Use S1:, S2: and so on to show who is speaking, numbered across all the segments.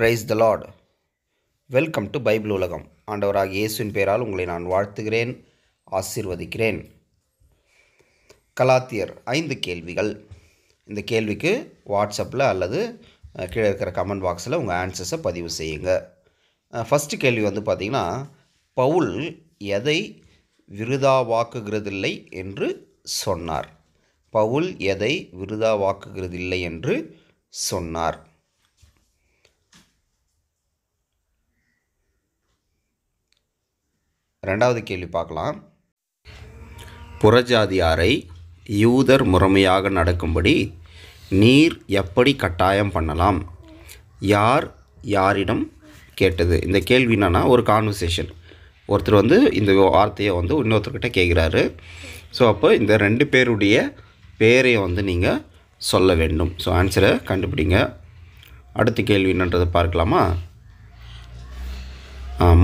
S1: price the lord welcome to Bible உலகம் ஆண்டவராக இயேசுவின் பெயரால் உங்களை நான் வாழ்த்துகிறேன் ஆசீர்வதிக்கிறேன் கலாத்தியர் ஐந்து கேள்விகள் இந்த கேள்விக்கு வாட்ஸ்அப்பில் அல்லது கீழே இருக்கிற கமெண்ட் பாக்ஸில் உங்கள் ஆன்சர்ஸை பதிவு செய்யுங்க ஃபஸ்ட்டு கேள்வி வந்து பார்த்திங்கன்னா பவுல் எதை விருதாவாக்குகிறதில்லை என்று சொன்னார் பவுல் எதை விருதாவாக்குகிறதில்லை என்று சொன்னார் ரெண்டாவது கேள்வி பார்க்கலாம் புறஜாதியாரை யூதர் முறைமையாக நடக்கும்படி நீர் எப்படி கட்டாயம் பண்ணலாம் யார் யாரிடம் கேட்டது இந்த கேள்வி என்னென்னா ஒரு கான்வர்சேஷன் ஒருத்தர் வந்து இந்த வார்த்தையை வந்து இன்னொருத்தர்கிட்ட கேட்குறாரு ஸோ அப்போ இந்த ரெண்டு பேருடைய பேரையும் வந்து நீங்கள் சொல்ல வேண்டும் ஸோ ஆன்சரை கண்டுபிடிங்க அடுத்த கேள்வி என்னன்றதை பார்க்கலாமா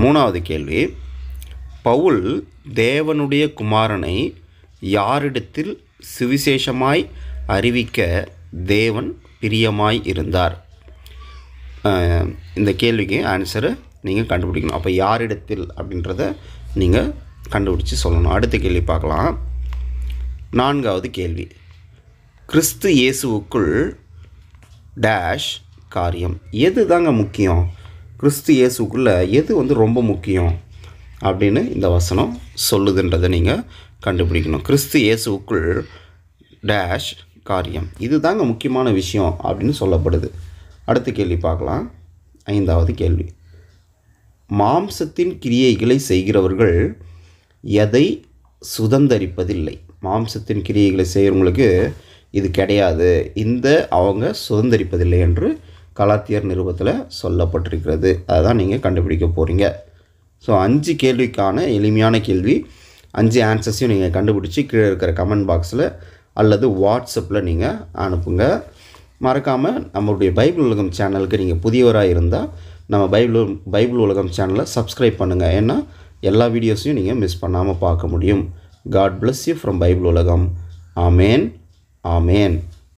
S1: மூணாவது கேள்வி பவுல் தேவனுடைய குமாரனை யாரிடத்தில் சுவிசேஷமாய் அறிவிக்க தேவன் பிரியமாய் இருந்தார் இந்த கேள்விக்கு ஆன்சரை நீங்கள் கண்டுபிடிக்கணும் அப்போ யாரிடத்தில் அப்படின்றத நீங்கள் கண்டுபிடிச்சு சொல்லணும் அடுத்த கேள்வி பார்க்கலாம் நான்காவது கேள்வி கிறிஸ்து இயேசுவுக்குள் டேஷ் காரியம் எது தாங்க முக்கியம் கிறிஸ்து இயேசுக்குள்ளே எது வந்து ரொம்ப முக்கியம் அப்படின்னு இந்த வசனம் சொல்லுதுன்றதை நீங்கள் கண்டுபிடிக்கணும் கிறிஸ்து இயேசுக்குள் டேஷ் காரியம் இது தாங்க முக்கியமான விஷயம் அப்படின்னு சொல்லப்படுது அடுத்த கேள்வி பார்க்கலாம் ஐந்தாவது கேள்வி மாம்சத்தின் கிரியைகளை செய்கிறவர்கள் எதை சுதந்தரிப்பதில்லை மாம்சத்தின் கிரியைகளை செய்கிறவங்களுக்கு இது கிடையாது இந்த அவங்க சுதந்திரிப்பதில்லை என்று கலாத்தியர் நிறுவத்தில் சொல்லப்பட்டிருக்கிறது அதுதான் நீங்கள் கண்டுபிடிக்க போகிறீங்க ஸோ அஞ்சு கேள்விக்கான எளிமையான கேள்வி அஞ்சு ஆன்சர்ஸையும் நீங்கள் கண்டுபிடிச்சி கீழே இருக்கிற கமெண்ட் பாக்ஸில் அல்லது வாட்ஸ்அப்பில் நீங்கள் அனுப்புங்க மறக்காமல் நம்மளுடைய பைபிள் உலகம் சேனலுக்கு நீங்கள் புதியவராக இருந்தால் நம்ம பைபிள் பைபிள் உலகம் சேனலை சப்ஸ்கிரைப் பண்ணுங்கள் ஏன்னா எல்லா வீடியோஸையும் நீங்கள் மிஸ் பண்ணாமல் பார்க்க முடியும் God bless you from Bible உலகம் ஆமேன் ஆமேன்